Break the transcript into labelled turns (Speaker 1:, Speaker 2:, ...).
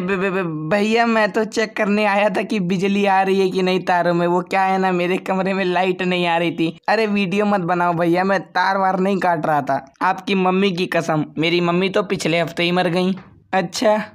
Speaker 1: भैया मैं तो चेक करने आया था कि बिजली आ रही है कि नहीं तारों में वो क्या है ना मेरे कमरे में लाइट नहीं आ रही थी अरे वीडियो मत बनाओ भैया मैं तार वार नहीं काट रहा था आपकी मम्मी की कसम मेरी मम्मी तो पिछले हफ्ते ही मर गई अच्छा